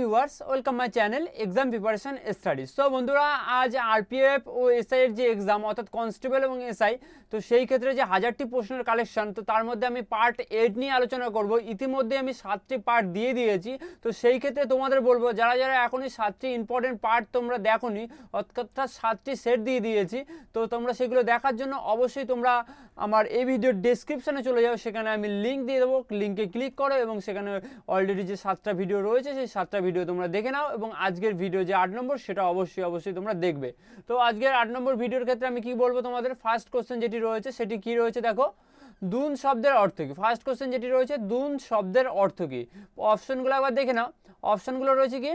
viewers welcome my channel exam preparation studies so বন্ধুরা আজ RPF ও এসআইয়ের যে এক্সাম অর্থাৎ কনস্টেবল এবং এসআই তো সেই ক্ষেত্রে যে হাজারটি প্রশ্নের কালেকশন তো তার মধ্যে আমি পার্ট এইট নিয়ে আলোচনা করব ইতিমধ্যে আমি সাতটি পার্ট দিয়ে দিয়েছি তো সেই ক্ষেত্রে তোমাদের বলবো যারা যারা এখনই সাতটি ইম্পর্টেন্ট পার্ট তোমরা দেখোনি অর্থাৎ সাতটি সেট দিয়ে দিয়েছি তো তোমরা সেগুলো দেখার জন্য অবশ্যই তোমরা আমার এই ভিডিওর ডিসক্রিপশানে চলে যাও সেখানে আমি লিঙ্ক দিয়ে দেবো লিঙ্কে ক্লিক করো এবং সেখানে অলরেডি যে সাতটা ভিডিও রয়েছে সেই সাতটা ভিডিও তোমরা দেখে নাও এবং আজকের ভিডিও যে আট নম্বর সেটা অবশ্যই অবশ্যই তোমরা দেখবে তো আজকের আট নম্বর ভিডিওর ক্ষেত্রে আমি কি বলবো তোমাদের ফার্স্ট কোশ্চেন যেটি রয়েছে সেটি কি রয়েছে দেখো দুন শব্দের অর্থ কী ফার্স্ট কোশ্চেন যেটি রয়েছে দুন শব্দের অর্থ কী অপশনগুলো একবার দেখে নাও অপশনগুলো রয়েছে কি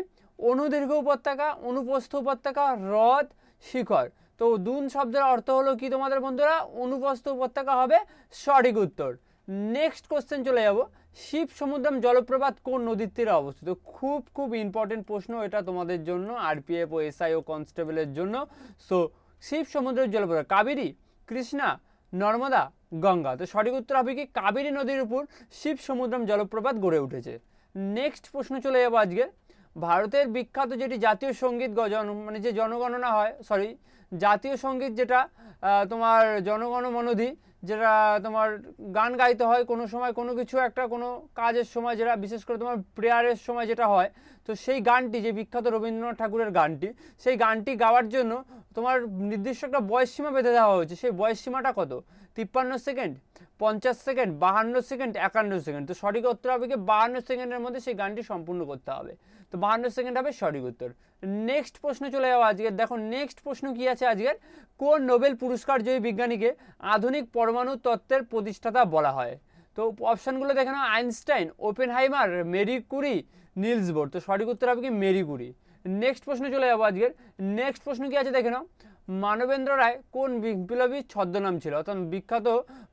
অনুদীর্ঘ উপত্যকা অনুপস্থ উপত্যকা হ্রদ শিখর তো দুন শব্দের অর্থ হলো কি তোমাদের বন্ধুরা অনুপস্থ উপত্যকা হবে সঠিক উত্তর নেক্সট কোশ্চেন চলে যাবো শিব সমুদ্রম জলপ্রপাত কোন নদীর তীরে অবস্থিত খুব খুব ইম্পর্টেন্ট প্রশ্ন এটা তোমাদের জন্য আরপিএফ ও এসআই ও কনস্টেবলের জন্য সো শিব সমুদ্র জলপ্রপাত কাবেরী কৃষ্ণা নর্মদা গঙ্গা তো সঠিক উত্তর হবে কি কাবেরী নদীর উপর শিব সমুদ্রম জলপ্রপাত গড়ে উঠেছে নেক্সট প্রশ্ন চলে যাবো আজকে ভারতের বিখ্যাত যেটি জাতীয় সঙ্গীত গজন মানে যে জনগণনা হয় সরি জাতীয় সঙ্গীত যেটা তোমার জনগণমনধি যেটা তোমার গান গাইতে হয় কোনো সময় কোনো কিছু একটা কোনো কাজের সময় যেটা বিশেষ করে তোমার প্রেয়ারের সময় যেটা হয় তো সেই গানটি যে বিখ্যাত রবীন্দ্রনাথ ঠাকুরের গানটি সেই গানটি গাওয়ার জন্য তোমার নির্দিষ্ট একটা বয়সসীমা বেঁধে দেওয়া হয়েছে সেই বয়সসীমাটা কত তিপ্পান্ন সেকেন্ড পঞ্চাশ সেকেন্ড বাহান্ন সেকেন্ড একান্ন সেকেন্ড তো সঠিক উত্তর হবে কি বাহান্ন সেকেন্ডের মধ্যে সেই গানটি সম্পূর্ণ করতে হবে তো বাহান্ন সেকেন্ড হবে সঠিক উত্তর নেক্সট প্রশ্ন চলে যাবো আজকের দেখো নেক্সট প্রশ্ন কি আছে আজকের কোন নোবেল পুরস্কার জয়ী বিজ্ঞানীকে আধুনিক পরমাণু তত্ত্বের প্রতিষ্ঠাতা বলা হয় তো অপশানগুলো দেখে নাও Einstein Oppenheimer Marie Curie Niels তো সঠিক উত্তর হবে কি মেরি কুরি নেক্সট প্রশ্ন চলে যাবো আজকের নেক্সট প্রশ্ন কি আছে দেখে নাও মানবেন্দ্র রায় কোন বিপ্লবীর ছদ্মনাম ছিল অর্থাৎ বিখ্যাত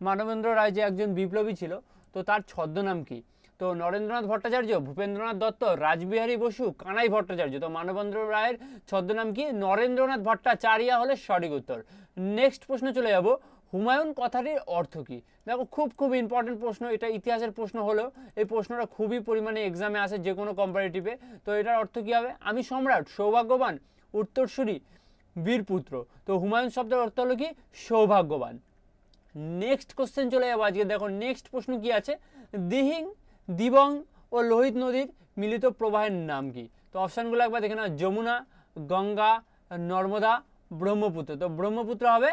মানবেন্দ্র রায় যে একজন বিপ্লবী ছিল তো তার ছদ্মনাম কী তো নরেন্দ্রনাথ ভট্টাচার্য ভূপেন্দ্রনাথ দত্ত রাজবিহারী বসু কানাই ভট্টাচার্য তো মানবেন্দ্র রায়ের ছদ্মনাম কি নরেন্দ্রনাথ ভট্টাচারিয়া হলে সঠিক উত্তর নেক্সট প্রশ্ন চলে যাব হুমায়ুন কথাটির অর্থ কী দেখো খুব খুব ইম্পর্টেন্ট প্রশ্ন এটা ইতিহাসের প্রশ্ন হলো এই প্রশ্নটা খুবই পরিমাণে এক্সামে আসে যে কোনো কম্পারেটিভে তো এটার অর্থ কী হবে আমি সম্রাট সৌভাগ্যবান উত্তরসূরি বীরপুত্র তো হুমায়ুন শব্দের অর্থ হলো কি সৌভাগ্যবান নেক্সট কোশ্চেন চলে যাবো আজকে দেখো নেক্সট প্রশ্ন কি আছে দিহিং দিবং ও লোহিত নদীর মিলিত প্রবাহের নাম কি তো অপশানগুলো একবার দেখে না যমুনা গঙ্গা নর্মদা ব্রহ্মপুত্র তো ব্রহ্মপুত্র হবে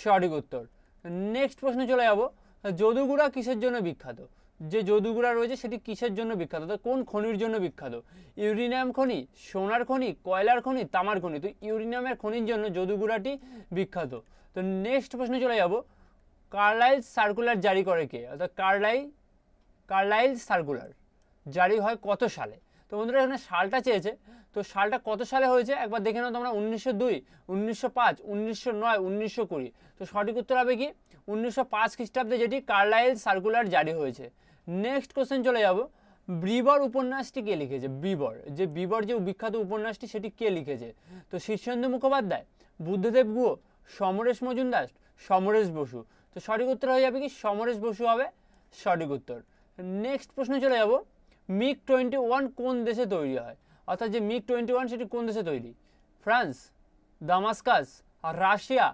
সঠিক উত্তর নেক্সট প্রশ্ন চলে যাবো যদুগুড়া কিসের জন্য বিখ্যাত যে যদুগুড়া রয়েছে সেটি কিসের জন্য বিখ্যাত তো কোন খনির জন্য বিখ্যাত ইউরিনিয়াম খনি সোনার খনি কয়লার খনি তামার খনি তো ইউরিনিয়ামের খনির জন্য যদুগুড়াটি বিখ্যাত তো নেক্সট প্রশ্নে চলে যাব কার্লাইল সার্কুলার জারি করে কে অর্থাৎ কার্লাই কার্লাইল সার্কুলার জারি হয় কত সালে তো বন্ধুরা এখানে সালটা চেয়েছে তো সালটা কত সালে হয়েছে একবার দেখে নাও তোমরা উনিশশো দুই উনিশশো পাঁচ উনিশশো নয় উনিশশো কুড়ি তো সঠিক উত্তর হবে কি উনিশশো পাঁচ খ্রিস্টাব্দে যেটি কার্লাইল সার্কুলার জারি হয়েছে নেক্সট কোশ্চেন চলে যাব বিবর উপন্যাসটি কে লিখেছে বিবর যে বিবর যে বিখ্যাত উপন্যাসটি সেটি কে লিখেছে তো শীর্ষেন্দু মুখোপাধ্যায় বুদ্ধদেব গুহ সমরেশ মজুমদাস সমরেশ বসু তো সঠিক উত্তর হয়ে যাবে কি সমরেশ বসু হবে সঠিক উত্তর নেক্সট প্রশ্ন চলে যাব মিগ টোয়েন্টি ওয়ান কোন দেশে তৈরি হয় অর্থাৎ যে মিগ টোয়েন্টি ওয়ান সেটি কোন দেশে তৈরি ফ্রান্স দামাস্কাস রাশিয়া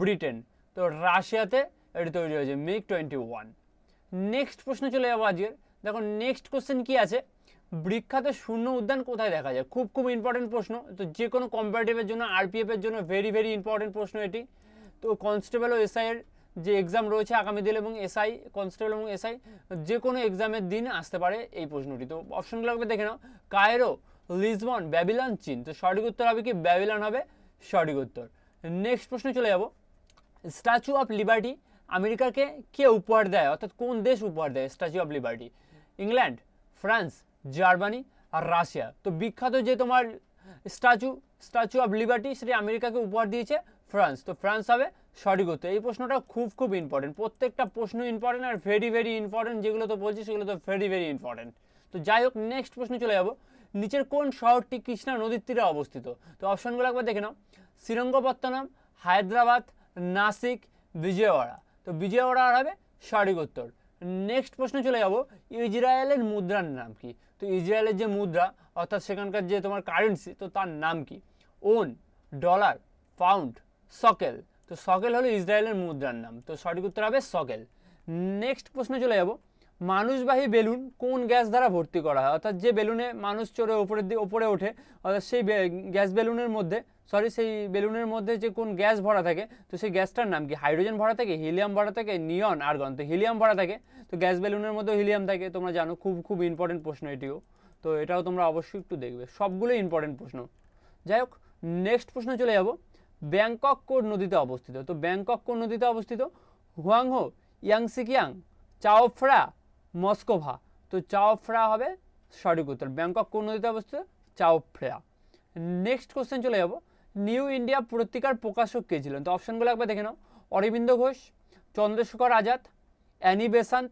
ব্রিটেন তো রাশিয়াতে এটি তৈরি হয়েছে মিগ টোয়েন্টি ওয়ান নেক্সট প্রশ্ন চলে যাবো আজকের দেখো নেক্সট কোশ্চেন কি আছে বৃক্ষাতে শূন্য উদ্যান কোথায় দেখা যায় খুব খুব ইম্পর্টেন্ট প্রশ্ন তো যে কোনো কম্পারেটিভের জন্য আরপিএফের জন্য ভেরি ভেরি ইম্পর্টেন্ট প্রশ্ন এটি তো কনস্টেবল ও এসআইয়ের যে এক্সাম রয়েছে আগামী দিন এবং এসআই কনস্টেবল এবং এসআই যে কোনো এক্সামের দিন আসতে পারে এই প্রশ্নটি তো অপশনগুলো আপনি দেখে নাও কায়রো লিসবন ব্যাবিলন চীন তো সঠিক উত্তর হবে কি ব্যাবিলন হবে সঠিক উত্তর নেক্সট প্রশ্নে চলে যাব স্ট্যাচু অফ লিবার্টি আমেরিকাকে কে উপহার দেয় অর্থাৎ কোন দেশ উপহার দেয় Statue of Liberty England France Germany আর রাশিয়া তো বিখ্যাত যে তোমার স্ট্যাচু স্ট্যাচু অফ লিবার্টি সেটি আমেরিকাকে উপহার দিয়েছে ফ্রান্স তো ফ্রান্স হবে সঠিক উত্তর এই প্রশ্নটা খুব খুব ইম্পর্টেন্ট প্রত্যেকটা প্রশ্ন ইম্পর্টেন্ট আর ভেরি ভেরি ইম্পর্টেন্ট যেগুলো তো বলছি সেগুলো তো ভেরি ভেরি ইম্পর্টেন্ট তো যাই হোক নেক্সট প্রশ্নে চলে যাবো নিচের কোন শহরটি কৃষ্ণা নদীর তীরে অবস্থিত তো অপশনগুলো একবার দেখে নাও শ্রীরঙ্গপত্তনম হায়দ্রাবাদ নাসিক বিজয়ওয়াড়া তো বিজয় অর্ডার হবে সঠিক উত্তর নেক্সট প্রশ্নে চলে যাব ইসরায়েলের মুদ্রার নাম কি তো ইসরায়েলের যে মুদ্রা অর্থাৎ সেখানকার যে তোমার কারেন্সি তো তার নাম কি ওন ডলার পাউন্ড সকেল তো সকেল হলো ইসরায়েলের মুদ্রার নাম তো সঠিক উত্তর হবে সকেল নেক্সট প্রশ্নে চলে যাব মানুষবাহী বেলুন কোন গ্যাস দ্বারা ভর্তি করা হয় অর্থাৎ যে বেলুনে মানুষ চড়ে ওপরের দিকে ওপরে ওঠে অর্থাৎ সেই গ্যাস বেলুনের মধ্যে সরি সেই বেলুনের মধ্যে যে কোন গ্যাস ভরা থাকে তো সেই গ্যাসটার নাম কি হাইড্রোজেন ভরা থাকে হিলিয়াম ভরা থাকে নিয়ন আর্গন তো হিলিয়াম ভরা থাকে তো গ্যাস বেলুনের মধ্যে হিলিয়াম থাকে তোমরা জানো খুব খুব ইম্পর্টেন্ট প্রশ্ন এটিও তো এটাও তোমরা অবশ্যই একটু দেখবে সবগুলোই ইম্পর্টেন্ট প্রশ্ন যাই হোক নেক্সট প্রশ্ন চলে যাব ব্যাংকক কোন নদীতে অবস্থিত তো ব্যাংকক কোন নদীতে অবস্থিত হুয়াংহো ইয়াংসিকিয়াং চাওফ্রা মস্কোভা তো চাওফ্রা হবে সঠিক উত্তর ব্যাংকক কোন নদীতে অবস্থিত চাওফ্রা নেক্সট কোশ্চেন চলে যাব নিউ ইন্ডিয়া পত্রিকার প্রকাশক কে ছিলেন তো অপশনগুলো একবার দেখে নাও অরবিন্দ ঘোষ চন্দ্রশেখর আজাদ অ্যানি বেসান্ত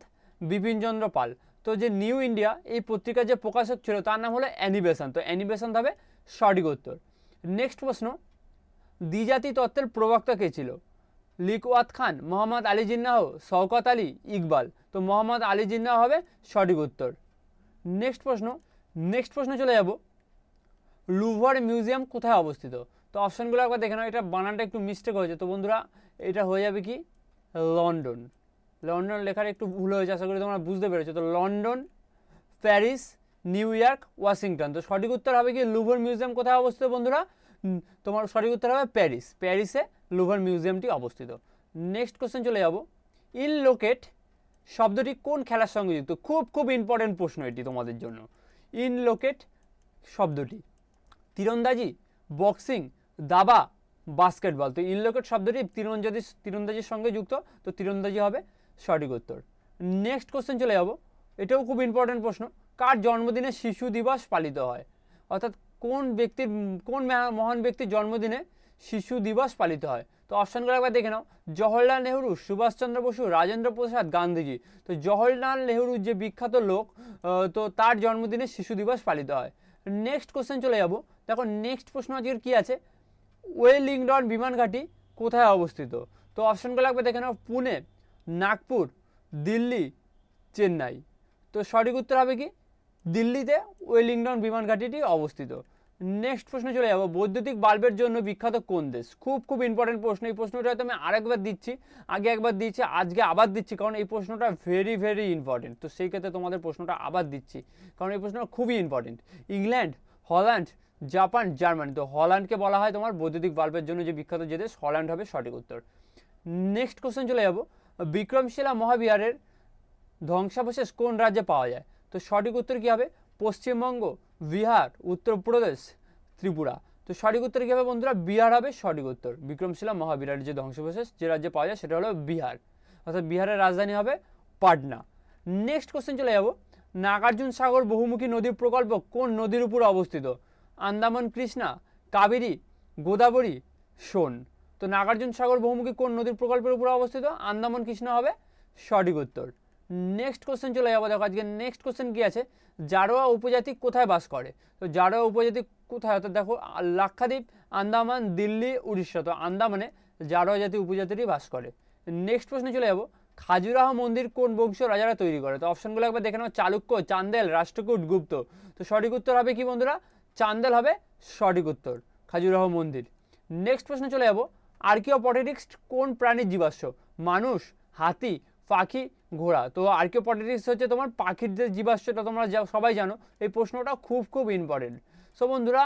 বিপিনচন্দ্র পাল তো যে নিউ ইন্ডিয়া এই পত্রিকার যে প্রকাশক ছিল তার নাম হলো অ্যানি বেসান্ত তো অ্যানি বেসান্ত হবে সঠিক উত্তর নেক্সট প্রশ্ন দ্বিজাতি তত্ত্বের প্রবক্তা কে ছিল লিকওয়াত খান মোহাম্মদ আলী জিন্নাহ শওকত আলী ইকবাল তো মোহাম্মদ আলী জিন্নাহ হবে সঠিক উত্তর নেক্সট প্রশ্ন নেক্সট প্রশ্ন চলে যাব লুভার মিউজিয়াম কোথায় অবস্থিত তো অপশানগুলো একবার দেখে নাও এটা বানানটা একটু মিস্টেক হয়েছে তো বন্ধুরা এটা হয়ে যাবে কি লন্ডন লন্ডন লেখার একটু ভুল হয়েছে আশা করি তোমরা বুঝতে পেরেছো তো London Paris New York Washington তো সঠিক উত্তর হবে কি লুভার মিউজিয়াম কোথায় অবস্থিত বন্ধুরা তোমার সঠিক উত্তর হবে প্যারিস প্যারিসে লুভার মিউজিয়ামটি অবস্থিত নেক্সট কোশ্চেন চলে যাব ইল লোকেট শব্দটি কোন খেলার সঙ্গে যুক্ত খুব খুব ইম্পর্টেন্ট প্রশ্ন এটি তোমাদের জন্য ইন লোকেট শব্দটি তীরন্দাজি বক্সিং দাবা বাস্কেটবল তো ইন লোকেট শব্দটি তীরন্দাজি তীরন্দাজির সঙ্গে যুক্ত তো তীরন্দাজি হবে সঠিক উত্তর নেক্সট কোশ্চেন চলে যাব এটাও খুব ইম্পর্টেন্ট প্রশ্ন কার জন্মদিনে শিশু দিবস পালিত হয় অর্থাৎ কোন ব্যক্তির কোন মহান ব্যক্তির জন্মদিনে শিশু দিবস পালিত হয় তো অপশানগুলো একবার দেখে নাও জওহরলাল নেহরু সুভাষচন্দ্র বসু রাজেন্দ্র প্রসাদ গান্ধীজি তো জওহরলাল নেহরু যে বিখ্যাত লোক তো তার জন্মদিনে শিশু দিবস পালিত হয় নেক্সট কোশ্চেন চলে যাব দেখো নেক্সট প্রশ্ন আজকের কী আছে ওয়েলিংডন বিমানঘাটি কোথায় অবস্থিত তো অপশানগুলো একবার দেখে নাও পুনে নাগপুর দিল্লি চেন্নাই তো সঠিক উত্তর হবে কি দিল্লিতে ওয়েলিংডন বিমানঘাটিটি অবস্থিত নেক্সট প্রশ্নে চলে যাবো বৈদ্যুতিক বাল্বের জন্য বিখ্যাত কোন দেশ খুব খুব ইম্পর্টেন্ট প্রশ্ন এই প্রশ্নটা হয়তো আমি আরেকবার দিচ্ছি আগে একবার দিচ্ছি আজকে আবার দিচ্ছি কারণ এই প্রশ্নটা ভেরি ভেরি ইম্পর্টেন্ট তো সেই ক্ষেত্রে তোমাদের প্রশ্নটা আবার দিচ্ছি কারণ এই প্রশ্নটা খুবই important England Holland Japan Germany তো হল্যান্ডকে বলা হয় তোমার বৈদ্যুতিক বাল্বের জন্য যে বিখ্যাত যে দেশ হল্যান্ড হবে সঠিক উত্তর নেক্সট কোশ্চেন চলে যাবো বিক্রমশিলা মহাবিহারের ধ্বংসাবশেষ কোন রাজ্যে পাওয়া যায় তো সঠিক উত্তর কী হবে পশ্চিমবঙ্গ বিহার উত্তরপ্রদেশ ত্রিপুরা তো সঠিক উত্তর কী হবে বন্ধুরা বিহার হবে সঠিক উত্তর বিক্রমশিলা মহাবিরাট যে ধ্বংসবশেষ যে রাজ্যে পাওয়া যায় সেটা হলো বিহার অর্থাৎ বিহারের রাজধানী হবে পাটনা নেক্সট কোশ্চেন চলে যাব নাগার্জুন সাগর বহুমুখী নদী প্রকল্প কোন নদীর উপর অবস্থিত আন্দামান কৃষ্ণা কাবেরী গোদাবরী সোন তো নাগার্জুন সাগর বহুমুখী কোন নদীর প্রকল্পের উপর অবস্থিত আন্দামান কৃষ্ণা হবে সঠিক উত্তর নেক্সট কোশ্চেন চলে যাবো দেখো আজকে নেক্সট কোশ্চেন কী আছে জারোয়া উপজাতি কোথায় বাস করে তো জারোয়া উপজাতি কোথায় অর্থাৎ দেখো লাক্ষাদ্বীপ আন্দামান দিল্লি উড়িষ্যা তো আন্দামানে জারোয়া জাতি উপজাতিটি বাস করে নেক্সট প্রশ্নে চলে যাবো খাজুরাহ মন্দির কোন বংশ রাজারা তৈরি করে তো অপশনগুলো একবার দেখে নাও চালুক্য চান্দেল রাষ্ট্রকূট গুপ্ত তো সঠিক উত্তর হবে কি বন্ধুরা চান্দেল হবে সঠিক উত্তর খাজুরাহ মন্দির নেক্সট প্রশ্নে চলে যাবো আর্কিওপটেটিক্স কোন প্রাণীর জীবাশ্ম মানুষ হাতি পাখি ঘোড়া তো আর্কিওপটেটিক্স হচ্ছে তোমার পাখির যে জীবাশ্মটা তোমরা সবাই জানো এই প্রশ্নটা খুব খুব ইম্পর্টেন্ট সো বন্ধুরা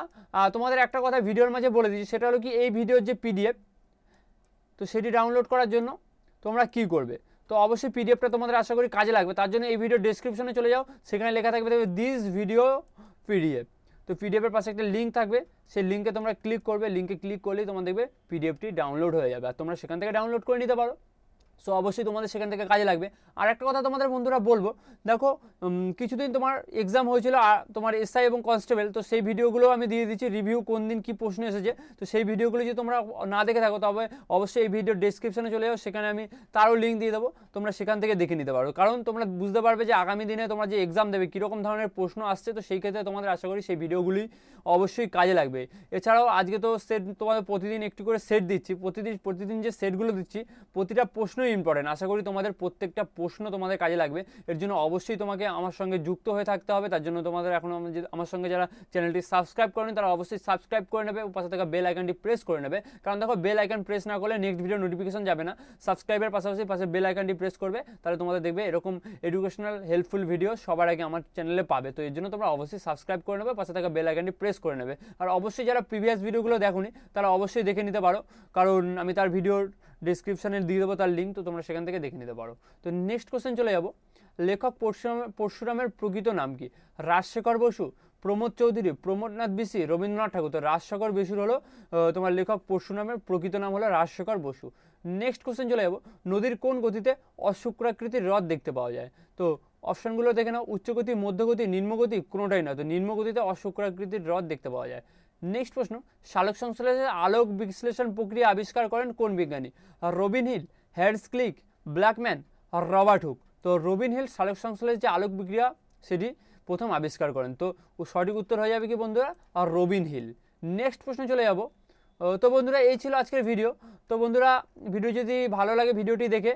তোমাদের একটা কথা ভিডিওর মাঝে বলে দিচ্ছি সেটা হলো কি এই ভিডিওর যে পিডিএফ তো সেটি ডাউনলোড করার জন্য তোমরা কি করবে তো অবশ্যই পিডিএফটা তোমাদের আশা করি কাজে লাগবে তার জন্য এই ভিডিও ডিসক্রিপশনে চলে যাও সেখানে লেখা থাকবে দেখবে দিস ভিডিও পিডিএফ তো পিডিএফের পাশে একটা লিঙ্ক থাকবে সেই লিঙ্কে তোমরা ক্লিক করবে লিঙ্কে ক্লিক করলেই তোমার দেখবে পিডিএফটি ডাউনলোড হয়ে যাবে আর তোমরা সেখান থেকে ডাউনলোড করে নিতে পারো সো অবশ্যই তোমাদের সেখান থেকে কাজে লাগবে আর একটা কথা তোমাদের বন্ধুরা বলবো দেখো কিছুদিন তোমার এক্সাম হয়েছিল তোমার এসআই এবং কনস্টেবল তো সেই ভিডিওগুলো আমি দিয়ে দিচ্ছি রিভিউ কোন দিন কী প্রশ্ন এসেছে তো সেই ভিডিওগুলো যদি তোমরা না দেখে থাকো তবে অবশ্যই এই ভিডিও ডিসক্রিপশানে চলে যাও সেখানে আমি তারও লিঙ্ক দিয়ে দেবো তোমরা সেখান থেকে দেখে নিতে পারো কারণ তোমরা বুঝতে পারবে যে আগামী দিনে তোমরা যে এক্সাম দেবে কীরকম ধরনের প্রশ্ন আসছে তো সেই ক্ষেত্রে তোমাদের আশা করি সেই ভিডিওগুলি অবশ্যই কাজে লাগবে এছাড়াও আজকে তো সেট তোমাদের প্রতিদিন একটু করে সেট দিচ্ছি প্রতিদিন প্রতিদিন যে সেটগুলো দিচ্ছি প্রতিটা প্রশ্ন জন্যই ইম্পর্টেন্ট আশা করি তোমাদের প্রত্যেকটা প্রশ্ন তোমাদের কাজে লাগবে এর জন্য অবশ্যই তোমাকে আমার সঙ্গে যুক্ত হয়ে থাকতে হবে তার জন্য তোমাদের এখন আমার সঙ্গে যারা চ্যানেলটি সাবস্ক্রাইব করেন তারা অবশ্যই সাবস্ক্রাইব করে নেবে পাশে থাকা বেল আইকনটি প্রেস করে নেবে কারণ দেখো বেল আইকন প্রেস না করলে নেক্সট ভিডিও নোটিফিকেশন যাবে না সাবস্ক্রাইবের পাশাপাশি পাশে বেল আইকনটি প্রেস করবে তাহলে তোমাদের দেখবে এরকম এডুকেশনাল হেল্পফুল ভিডিও সবার আগে আমার চ্যানেলে পাবে তো এর জন্য তোমরা অবশ্যই সাবস্ক্রাইব করে নেবে পাশে থাকা বেল আইকনটি প্রেস করে নেবে আর অবশ্যই যারা প্রিভিয়াস ভিডিওগুলো দেখোনি তারা অবশ্যই দেখে নিতে পারো কারণ আমি তার ভিডিওর ডিসক্রিপশানে দিয়ে দেবো তার লিঙ্ক তো তোমরা সেখান থেকে দেখে নিতে পারো তো নেক্সট কোশ্চেন চলে যাবো লেখক পরশুরাম পরশুরামের প্রকৃত নাম কি রাজশেখর বসু প্রমোদ চৌধুরী প্রমোদনাথ বিশি রবীন্দ্রনাথ ঠাকুর তো রাজশেখর বসুর হলো তোমার লেখক পরশুরামের প্রকৃত নাম হলো রাজশেখর বসু নেক্সট কোশ্চেন চলে যাবো নদীর কোন গতিতে অশুক্রাকৃতির হ্রদ দেখতে পাওয়া যায় তো অপশানগুলো দেখে নাও উচ্চগতি মধ্যগতি নিম্নগতি কোনোটাই না তো নিম্নগতিতে অশুক্রাকৃতির হ্রদ দেখতে পাওয়া যায় নেক্সট প্রশ্ন সালোক সংশ্লেষের আলোক বিশ্লেষণ প্রক্রিয়া আবিষ্কার করেন কোন বিজ্ঞানী Robin Hill Heads Click Blackman Robert Hooke তো রবিন হিল সালোক সংশ্লেষের যে আলোক বিক্রিয়া সেটি প্রথম আবিষ্কার করেন তো সঠিক উত্তর হয়ে যাবে কি বন্ধুরা রবিন হিল নেক্সট প্রশ্ন চলে যাবো তো বন্ধুরা এই ছিল আজকের ভিডিও তো বন্ধুরা ভিডিও যদি ভালো লাগে ভিডিওটি দেখে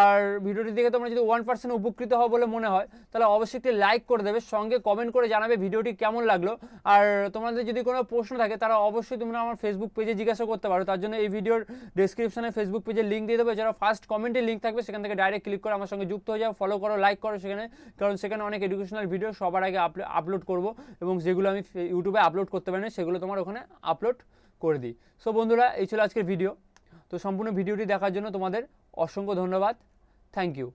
আর ভিডিওটি দেখে তোমরা যদি ওয়ান পার্সেন্ট উপকৃত হও বলে মনে হয় তাহলে অবশ্যই একটি লাইক করে দেবে সঙ্গে কমেন্ট করে জানাবে ভিডিওটি কেমন লাগলো আর তোমাদের যদি কোনো প্রশ্ন থাকে তারা অবশ্যই তোমরা আমার ফেসবুক পেজে জিজ্ঞাসা করতে পারো তার জন্য এই ভিডিওর ডিসক্রিপশনে ফেসবুক পেজে লিঙ্ক দিয়ে দেবে যারা ফার্স্ট কমেন্টের লিঙ্ক থাকবে সেখান থেকে ডাইরেক্ট ক্লিক করে আমার সঙ্গে যুক্ত হয়ে যাও ফলো করো লাইক করো সেখানে কারণ সেখানে অনেক এডুকেশনাল ভিডিও সবার আগে আপলোড করবো এবং যেগুলো আমি ইউটিউবে আপলোড করতে পারি সেগুলো তোমার ওখানে আপলোড করে দিই সো বন্ধুরা এই ছিল আজকের ভিডিও তো সম্পূর্ণ ভিডিওটি দেখার জন্য তোমাদের অসংখ্য ধন্যবাদ থ্যাংক ইউ